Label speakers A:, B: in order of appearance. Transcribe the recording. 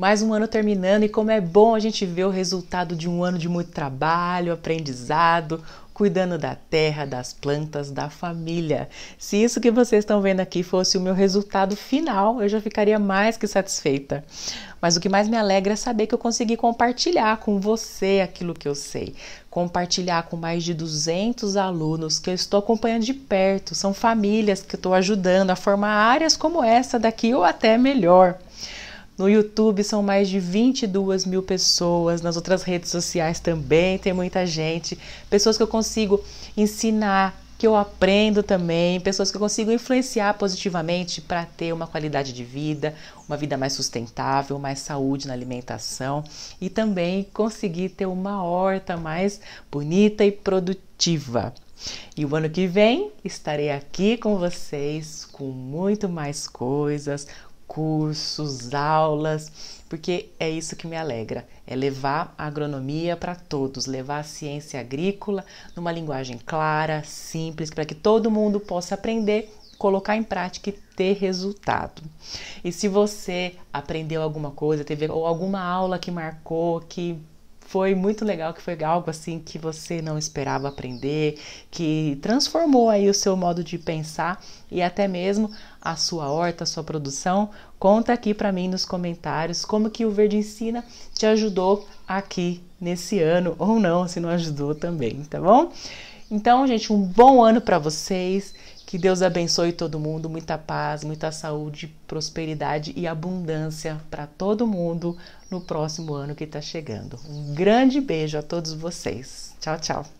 A: Mais um ano terminando e como é bom a gente ver o resultado de um ano de muito trabalho, aprendizado, cuidando da terra, das plantas, da família. Se isso que vocês estão vendo aqui fosse o meu resultado final, eu já ficaria mais que satisfeita. Mas o que mais me alegra é saber que eu consegui compartilhar com você aquilo que eu sei. Compartilhar com mais de 200 alunos que eu estou acompanhando de perto. São famílias que eu estou ajudando a formar áreas como essa daqui ou até melhor. No YouTube são mais de 22 mil pessoas, nas outras redes sociais também tem muita gente, pessoas que eu consigo ensinar, que eu aprendo também, pessoas que eu consigo influenciar positivamente para ter uma qualidade de vida, uma vida mais sustentável, mais saúde na alimentação e também conseguir ter uma horta mais bonita e produtiva. E o ano que vem estarei aqui com vocês com muito mais coisas, cursos, aulas, porque é isso que me alegra, é levar a agronomia para todos, levar a ciência agrícola numa linguagem clara, simples, para que todo mundo possa aprender, colocar em prática e ter resultado. E se você aprendeu alguma coisa, teve ou alguma aula que marcou, que foi muito legal, que foi algo assim que você não esperava aprender, que transformou aí o seu modo de pensar e até mesmo a sua horta, a sua produção. Conta aqui para mim nos comentários como que o Verde Ensina te ajudou aqui nesse ano ou não, se não ajudou também, tá bom? Então, gente, um bom ano para vocês que Deus abençoe todo mundo, muita paz, muita saúde, prosperidade e abundância para todo mundo no próximo ano que está chegando. Um grande beijo a todos vocês. Tchau, tchau.